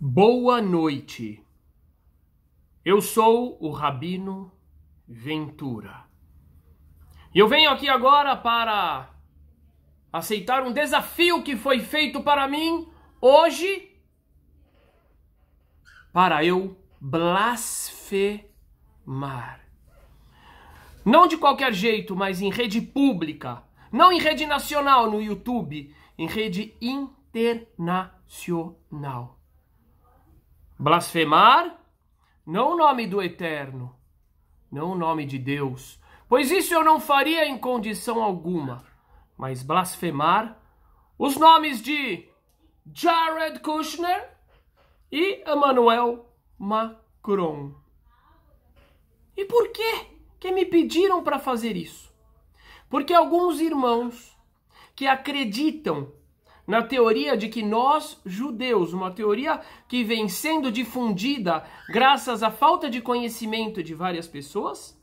Boa noite. Eu sou o Rabino Ventura. E eu venho aqui agora para aceitar um desafio que foi feito para mim hoje para eu blasfemar. Não de qualquer jeito, mas em rede pública, não em rede nacional no YouTube, em rede internacional. Blasfemar, não o nome do Eterno, não o nome de Deus, pois isso eu não faria em condição alguma, mas blasfemar os nomes de Jared Kushner e Emmanuel Macron. E por que que me pediram para fazer isso? Porque alguns irmãos que acreditam na teoria de que nós, judeus, uma teoria que vem sendo difundida graças à falta de conhecimento de várias pessoas,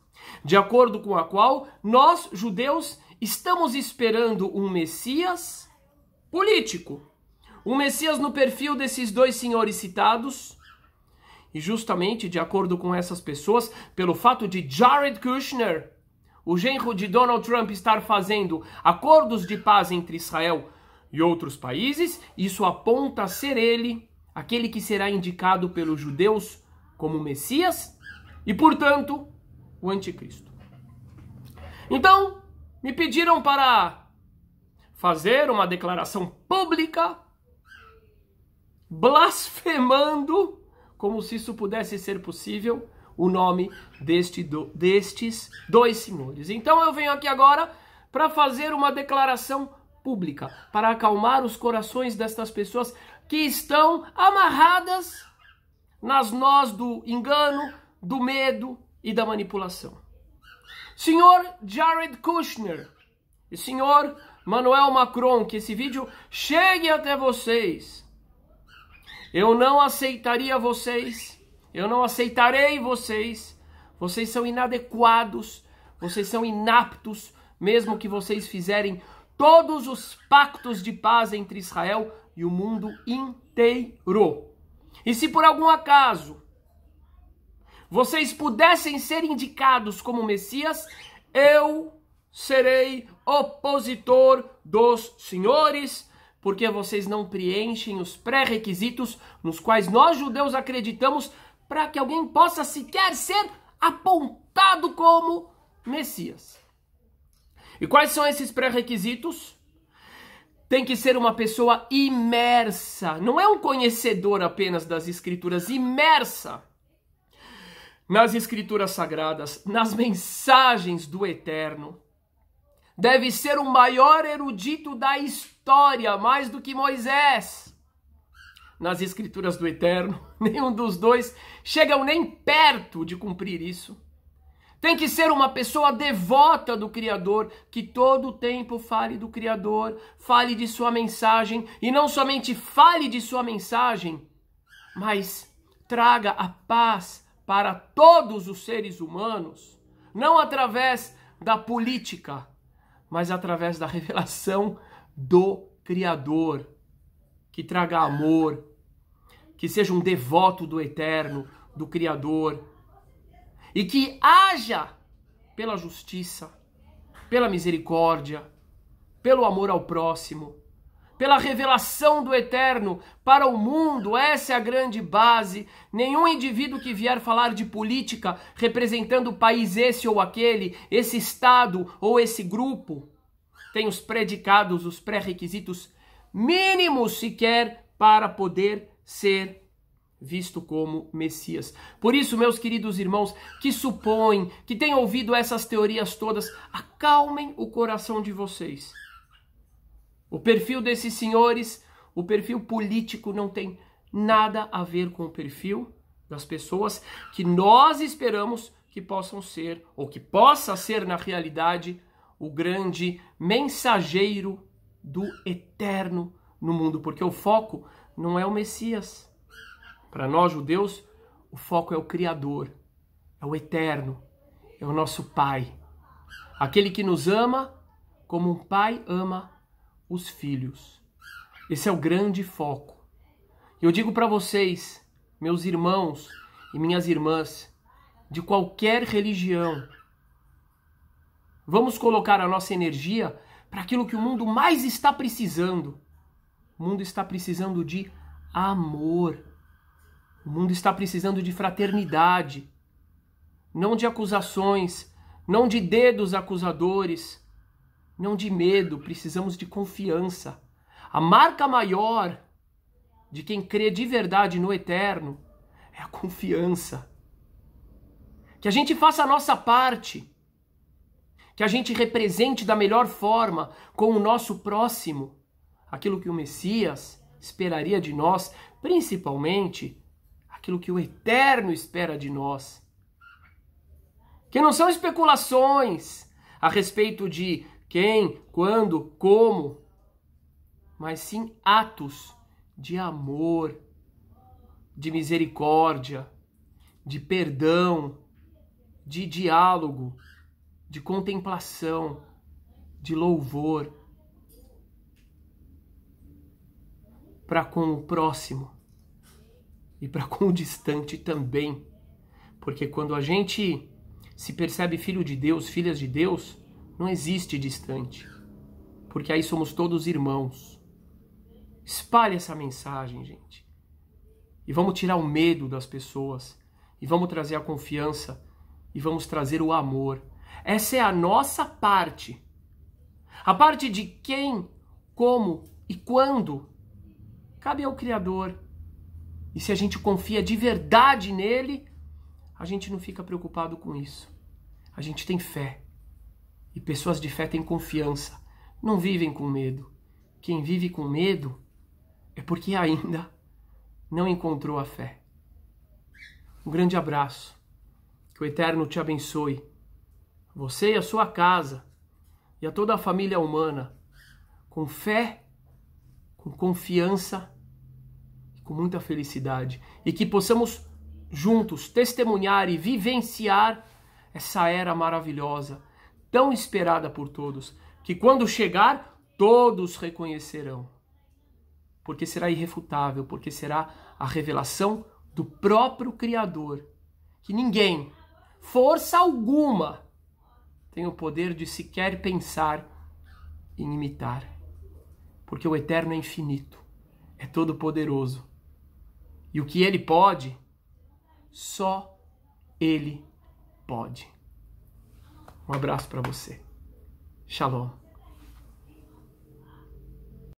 de acordo com a qual nós, judeus, estamos esperando um Messias político. Um Messias no perfil desses dois senhores citados. E justamente de acordo com essas pessoas, pelo fato de Jared Kushner, o genro de Donald Trump, estar fazendo acordos de paz entre Israel e outros países, isso aponta a ser ele, aquele que será indicado pelos judeus como Messias e, portanto, o Anticristo. Então, me pediram para fazer uma declaração pública blasfemando, como se isso pudesse ser possível, o nome deste do, destes dois senhores. Então eu venho aqui agora para fazer uma declaração pública pública, para acalmar os corações destas pessoas que estão amarradas nas nós do engano, do medo e da manipulação. Senhor Jared Kushner e senhor Manuel Macron, que esse vídeo chegue até vocês. Eu não aceitaria vocês, eu não aceitarei vocês. Vocês são inadequados, vocês são inaptos, mesmo que vocês fizerem todos os pactos de paz entre Israel e o mundo inteiro. E se por algum acaso vocês pudessem ser indicados como Messias, eu serei opositor dos senhores, porque vocês não preenchem os pré-requisitos nos quais nós judeus acreditamos para que alguém possa sequer ser apontado como Messias. E quais são esses pré-requisitos? Tem que ser uma pessoa imersa, não é um conhecedor apenas das escrituras, imersa nas escrituras sagradas, nas mensagens do Eterno. Deve ser o maior erudito da história, mais do que Moisés. Nas escrituras do Eterno, nenhum dos dois chegam nem perto de cumprir isso. Tem que ser uma pessoa devota do Criador, que todo o tempo fale do Criador, fale de sua mensagem, e não somente fale de sua mensagem, mas traga a paz para todos os seres humanos, não através da política, mas através da revelação do Criador, que traga amor, que seja um devoto do Eterno, do Criador e que haja pela justiça, pela misericórdia, pelo amor ao próximo, pela revelação do eterno para o mundo. Essa é a grande base. Nenhum indivíduo que vier falar de política representando o país esse ou aquele, esse estado ou esse grupo, tem os predicados, os pré-requisitos mínimos sequer para poder ser visto como Messias. Por isso, meus queridos irmãos, que supõem, que têm ouvido essas teorias todas, acalmem o coração de vocês. O perfil desses senhores, o perfil político, não tem nada a ver com o perfil das pessoas que nós esperamos que possam ser, ou que possa ser na realidade, o grande mensageiro do eterno no mundo, porque o foco não é o Messias. Para nós judeus, o foco é o Criador, é o Eterno, é o nosso Pai. Aquele que nos ama como um pai ama os filhos. Esse é o grande foco. Eu digo para vocês, meus irmãos e minhas irmãs, de qualquer religião, vamos colocar a nossa energia para aquilo que o mundo mais está precisando. O mundo está precisando de amor. O mundo está precisando de fraternidade, não de acusações, não de dedos acusadores, não de medo, precisamos de confiança. A marca maior de quem crê de verdade no eterno é a confiança. Que a gente faça a nossa parte, que a gente represente da melhor forma com o nosso próximo aquilo que o Messias esperaria de nós, principalmente aquilo que o eterno espera de nós. Que não são especulações a respeito de quem, quando, como, mas sim atos de amor, de misericórdia, de perdão, de diálogo, de contemplação, de louvor para com o próximo e para quão distante também. Porque quando a gente se percebe filho de Deus, filhas de Deus, não existe distante. Porque aí somos todos irmãos. Espalhe essa mensagem, gente. E vamos tirar o medo das pessoas. E vamos trazer a confiança. E vamos trazer o amor. Essa é a nossa parte. A parte de quem, como e quando cabe ao Criador e se a gente confia de verdade nele, a gente não fica preocupado com isso. A gente tem fé. E pessoas de fé têm confiança. Não vivem com medo. Quem vive com medo é porque ainda não encontrou a fé. Um grande abraço. Que o Eterno te abençoe. Você e a sua casa e a toda a família humana. Com fé, com confiança com muita felicidade e que possamos juntos testemunhar e vivenciar essa era maravilhosa, tão esperada por todos, que quando chegar, todos reconhecerão. Porque será irrefutável, porque será a revelação do próprio Criador, que ninguém, força alguma, tem o poder de sequer pensar em imitar. Porque o Eterno é infinito, é todo-poderoso e o que ele pode, só ele pode. Um abraço para você. Shalom.